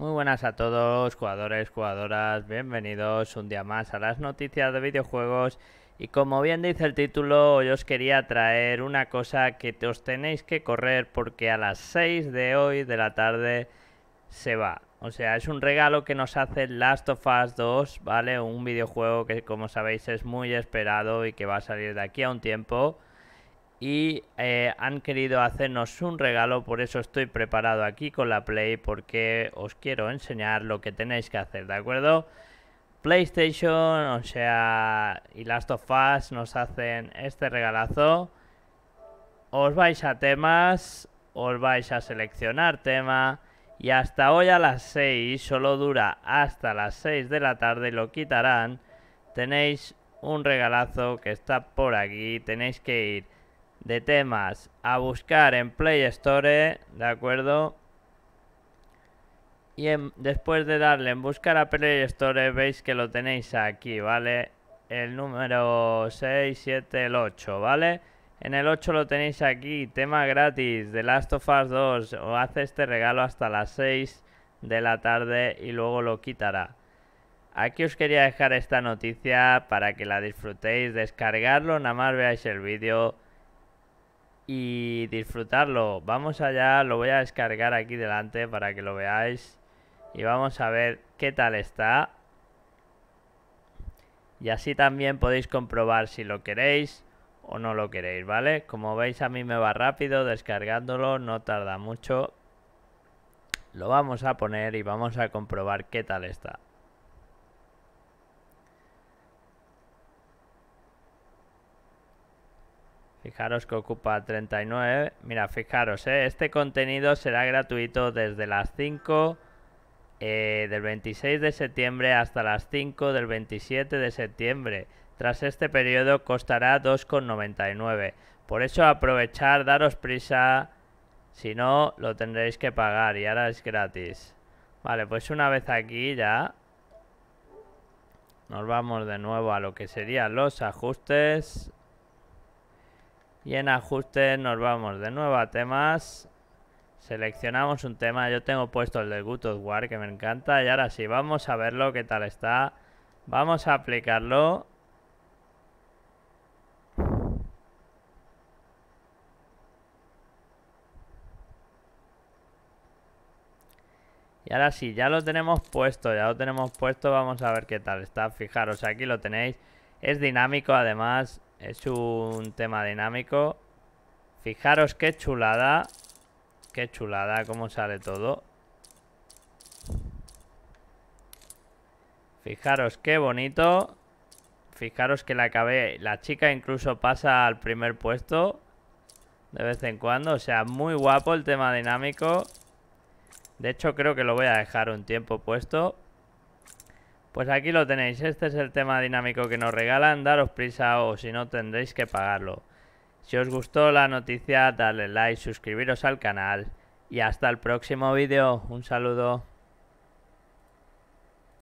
Muy buenas a todos, jugadores, jugadoras, bienvenidos un día más a las noticias de videojuegos y como bien dice el título, hoy os quería traer una cosa que os tenéis que correr porque a las 6 de hoy de la tarde se va. O sea, es un regalo que nos hace Last of Us 2, ¿vale? Un videojuego que como sabéis es muy esperado y que va a salir de aquí a un tiempo y eh, han querido hacernos un regalo, por eso estoy preparado aquí con la Play porque os quiero enseñar lo que tenéis que hacer, ¿de acuerdo? PlayStation, o sea, y Last of Us nos hacen este regalazo. Os vais a temas, os vais a seleccionar tema y hasta hoy a las 6, solo dura hasta las 6 de la tarde, lo quitarán. Tenéis un regalazo que está por aquí, tenéis que ir de temas a buscar en Play Store, ¿de acuerdo? Y después de darle en buscar a Play Store, veis que lo tenéis aquí, ¿vale? El número 6, 7, el 8, ¿vale? En el 8 lo tenéis aquí, tema gratis de Last of Us 2. O hace este regalo hasta las 6 de la tarde y luego lo quitará. Aquí os quería dejar esta noticia para que la disfrutéis, descargarlo, nada más veáis el vídeo y disfrutarlo. Vamos allá, lo voy a descargar aquí delante para que lo veáis. Y vamos a ver qué tal está. Y así también podéis comprobar si lo queréis o no lo queréis, ¿vale? Como veis a mí me va rápido descargándolo, no tarda mucho. Lo vamos a poner y vamos a comprobar qué tal está. Fijaros que ocupa 39. Mira, fijaros, eh, este contenido será gratuito desde las 5 eh, del 26 de septiembre hasta las 5 del 27 de septiembre. Tras este periodo costará 2,99. Por eso aprovechar, daros prisa. Si no, lo tendréis que pagar y ahora es gratis. Vale, pues una vez aquí ya nos vamos de nuevo a lo que serían los ajustes. Y en ajustes nos vamos de nuevo a temas. Seleccionamos un tema. Yo tengo puesto el de Good War que me encanta. Y ahora sí, vamos a verlo, qué tal está. Vamos a aplicarlo. Y ahora sí, ya lo tenemos puesto, ya lo tenemos puesto, vamos a ver qué tal está. Fijaros, aquí lo tenéis. Es dinámico además, es un tema dinámico. Fijaros qué chulada. Qué chulada, cómo sale todo. Fijaros qué bonito. Fijaros que la acabé. La chica incluso pasa al primer puesto. De vez en cuando. O sea, muy guapo el tema dinámico. De hecho, creo que lo voy a dejar un tiempo puesto. Pues aquí lo tenéis, este es el tema dinámico que nos regalan, daros prisa o si no tendréis que pagarlo. Si os gustó la noticia, darle like, suscribiros al canal y hasta el próximo vídeo. Un saludo.